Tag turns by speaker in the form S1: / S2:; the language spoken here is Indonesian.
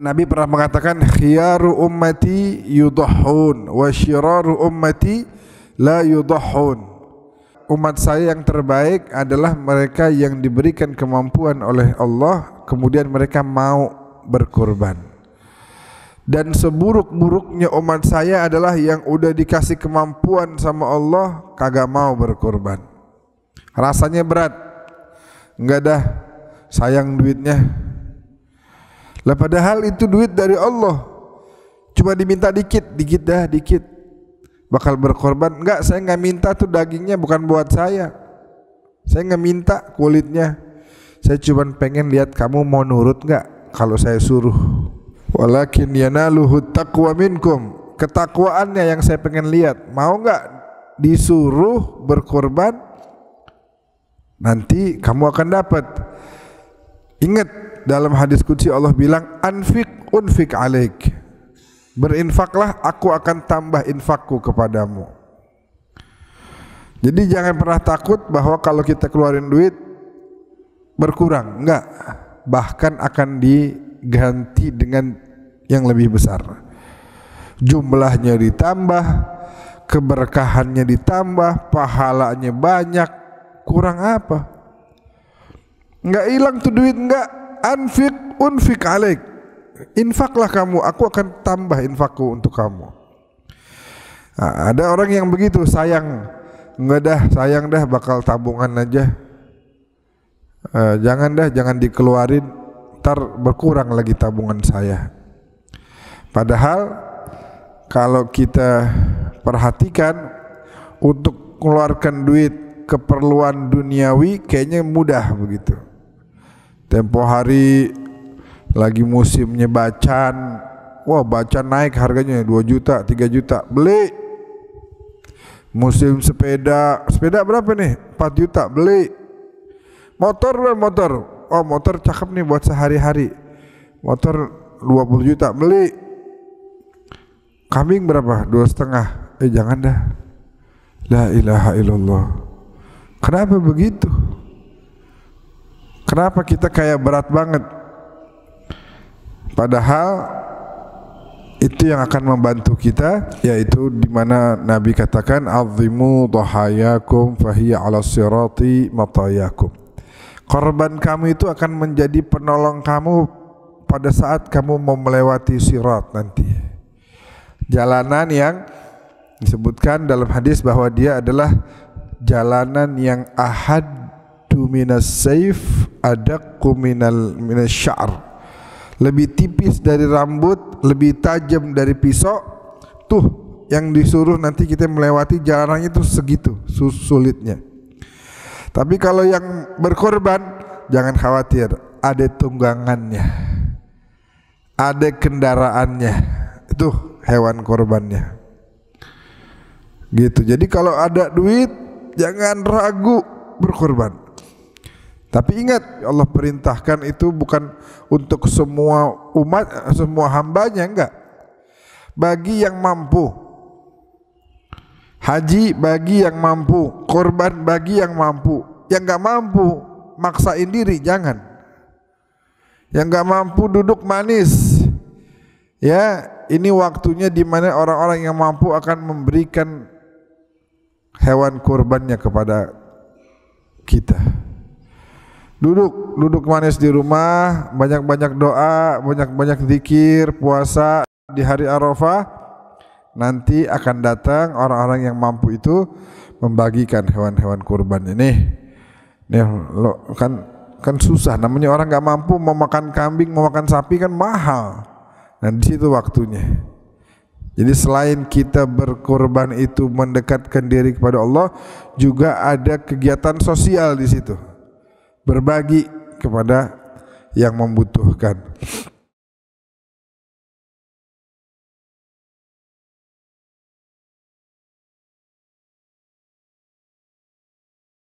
S1: Nabi pernah mengatakan khiyaru ummati yudahun wa syiraru ummati la yudahun. Umat saya yang terbaik adalah mereka yang diberikan kemampuan oleh Allah kemudian mereka mau berkorban. Dan seburuk-buruknya umat saya adalah yang udah dikasih kemampuan sama Allah kagak mau berkorban. Rasanya berat. Enggak dah sayang duitnya lah padahal itu duit dari Allah. Cuma diminta dikit, dikit dah, dikit. Bakal berkorban. Enggak, saya enggak minta tuh dagingnya bukan buat saya. Saya enggak minta kulitnya. Saya cuma pengen lihat kamu mau nurut enggak kalau saya suruh. Walakin yanaluhu taqwa minkum. Ketakwaannya yang saya pengen lihat. Mau enggak disuruh berkorban? Nanti kamu akan dapat Ingat dalam hadis kunci Allah bilang anfik unfik alaik. Berinfaklah aku akan tambah infakku kepadamu. Jadi jangan pernah takut bahwa kalau kita keluarin duit berkurang, enggak. Bahkan akan diganti dengan yang lebih besar. Jumlahnya ditambah, keberkahannya ditambah, pahalanya banyak, kurang apa? Enggak hilang tuh duit enggak. Anfik unfik alek Infaklah kamu, aku akan tambah infakku untuk kamu. Nah, ada orang yang begitu sayang, enggak dah sayang dah bakal tabungan aja. Eh, jangan dah, jangan dikeluarin, ntar berkurang lagi tabungan saya. Padahal kalau kita perhatikan untuk mengeluarkan duit keperluan duniawi kayaknya mudah begitu tempo hari lagi musimnya bacan wah bacan naik harganya 2 juta 3 juta beli musim sepeda sepeda berapa nih 4 juta beli motor berapa motor oh motor cakep nih buat sehari-hari motor 20 juta beli kambing berapa dua setengah eh jangan dah la ilaha illallah kenapa begitu Kenapa kita kayak berat banget? Padahal itu yang akan membantu kita yaitu di mana Nabi katakan azimu dhahayakum fahiya ala sirati matayakum. Korban kamu itu akan menjadi penolong kamu pada saat kamu mau melewati sirat nanti. Jalanan yang disebutkan dalam hadis bahwa dia adalah jalanan yang ahad addu minas saif adaqqu minal minas lebih tipis dari rambut lebih tajam dari pisau tuh yang disuruh nanti kita melewati jalanannya itu segitu sulitnya tapi kalau yang berkorban jangan khawatir ada tunggangannya ada kendaraannya itu hewan korbannya gitu jadi kalau ada duit jangan ragu berkorban tapi ingat ya Allah perintahkan itu bukan untuk semua umat, eh, semua hambanya enggak. Bagi yang mampu. Haji bagi yang mampu, korban bagi yang mampu. Yang enggak mampu maksain diri jangan. Yang enggak mampu duduk manis. Ya, ini waktunya di mana orang-orang yang mampu akan memberikan hewan kurbannya kepada kita. Duduk, duduk manis di rumah, banyak-banyak doa, banyak-banyak zikir, puasa di hari Arafah. Nanti akan datang orang-orang yang mampu itu membagikan hewan-hewan kurban ini. Nih, lo kan kan susah namanya orang nggak mampu mau makan kambing, mau makan sapi kan mahal. dan di situ waktunya. Jadi selain kita berkorban itu mendekatkan diri kepada Allah, juga ada kegiatan sosial di situ berbagi kepada yang membutuhkan.